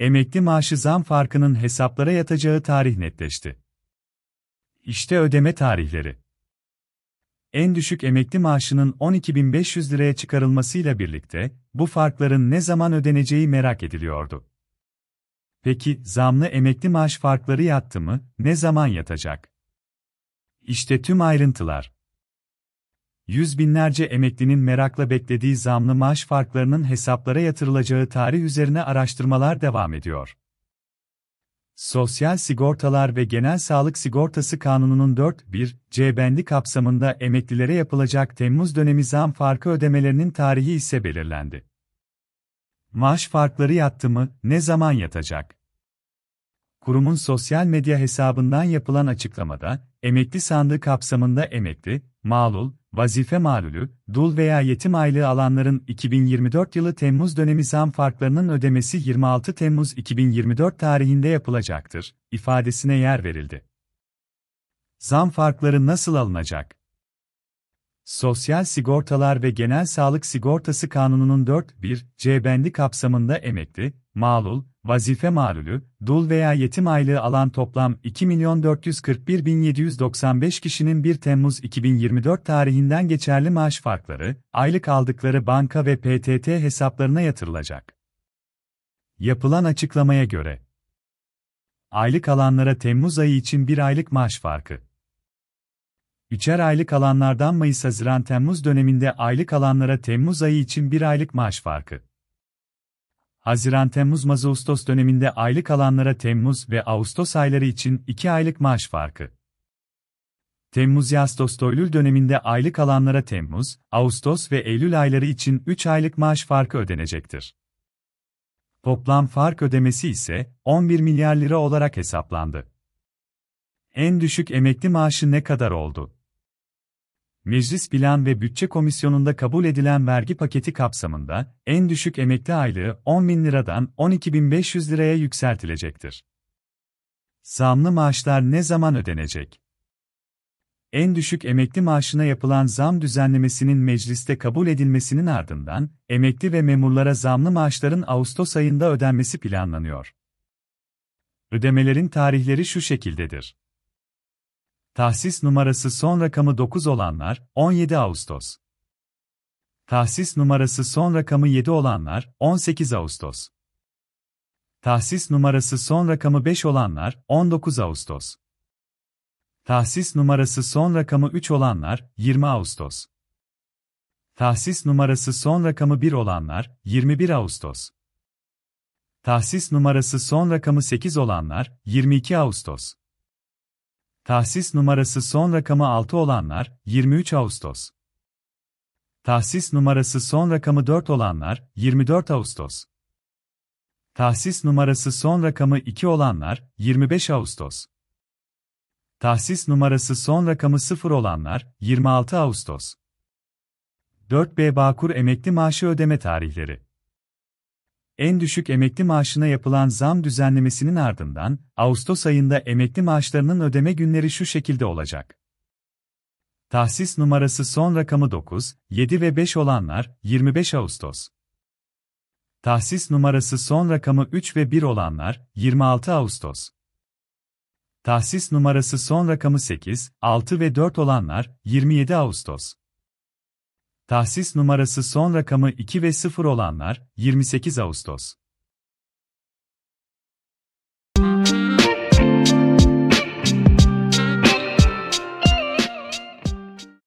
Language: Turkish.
Emekli maaşı zam farkının hesaplara yatacağı tarih netleşti. İşte ödeme tarihleri. En düşük emekli maaşının 12.500 liraya çıkarılmasıyla birlikte bu farkların ne zaman ödeneceği merak ediliyordu. Peki zamlı emekli maaş farkları yattı mı, ne zaman yatacak? İşte tüm ayrıntılar yüz binlerce emeklinin merakla beklediği zamlı maaş farklarının hesaplara yatırılacağı tarih üzerine araştırmalar devam ediyor. Sosyal Sigortalar ve Genel Sağlık Sigortası Kanunu'nun 4.1 C bendi kapsamında emeklilere yapılacak Temmuz dönemi zam farkı ödemelerinin tarihi ise belirlendi. Maaş farkları yattı mı, ne zaman yatacak? Kurumun sosyal medya hesabından yapılan açıklamada, emekli sandığı kapsamında emekli, malul, vazife malulü, dul veya yetim aylığı alanların 2024 yılı Temmuz dönemi zam farklarının ödemesi 26 Temmuz 2024 tarihinde yapılacaktır ifadesine yer verildi. Zam farkları nasıl alınacak? Sosyal Sigortalar ve Genel Sağlık Sigortası Kanunu'nun 4.1 C bendi kapsamında emekli, malul, vazife malulü, dul veya yetim aylığı alan toplam 2.441.795 kişinin 1 Temmuz 2024 tarihinden geçerli maaş farkları, aylık aldıkları banka ve PTT hesaplarına yatırılacak. Yapılan açıklamaya göre, aylık alanlara Temmuz ayı için bir aylık maaş farkı, Üçer aylık alanlardan Mayıs-Haziran-Temmuz döneminde aylık alanlara Temmuz ayı için bir aylık maaş farkı. Haziran-Temmuz-Ağustos mazı döneminde aylık alanlara Temmuz ve Ağustos ayları için 2 aylık maaş farkı. Temmuz-Ağustos-Eylül döneminde aylık alanlara Temmuz, Ağustos ve Eylül ayları için 3 aylık maaş farkı ödenecektir. Toplam fark ödemesi ise 11 milyar lira olarak hesaplandı. En düşük emekli maaşı ne kadar oldu? Meclis Plan ve Bütçe Komisyonu'nda kabul edilen vergi paketi kapsamında en düşük emekli aylığı 10.000 liradan 12.500 liraya yükseltilecektir. Zamlı maaşlar ne zaman ödenecek? En düşük emekli maaşına yapılan zam düzenlemesinin mecliste kabul edilmesinin ardından emekli ve memurlara zamlı maaşların Ağustos ayında ödenmesi planlanıyor. Ödemelerin tarihleri şu şekildedir. Tahsis numarası son rakamı 9 olanlar 17 Ağustos. Tahsis numarası son rakamı 7 olanlar 18 Ağustos. Tahsis numarası son rakamı 5 olanlar 19 Ağustos. Tahsis numarası son rakamı 3 olanlar 20 Ağustos. Tahsis numarası son rakamı 1 olanlar 21 Ağustos. Tahsis numarası son rakamı 8 olanlar 22 Ağustos. Tahsis numarası son rakamı 6 olanlar 23 Ağustos. Tahsis numarası son rakamı 4 olanlar 24 Ağustos. Tahsis numarası son rakamı 2 olanlar 25 Ağustos. Tahsis numarası son rakamı 0 olanlar 26 Ağustos. 4B Bağkur emekli maaşı ödeme tarihleri en düşük emekli maaşına yapılan zam düzenlemesinin ardından, Ağustos ayında emekli maaşlarının ödeme günleri şu şekilde olacak. Tahsis numarası son rakamı 9, 7 ve 5 olanlar 25 Ağustos. Tahsis numarası son rakamı 3 ve 1 olanlar 26 Ağustos. Tahsis numarası son rakamı 8, 6 ve 4 olanlar 27 Ağustos. Tahsis numarası son rakamı 2 ve 0 olanlar, 28 Ağustos.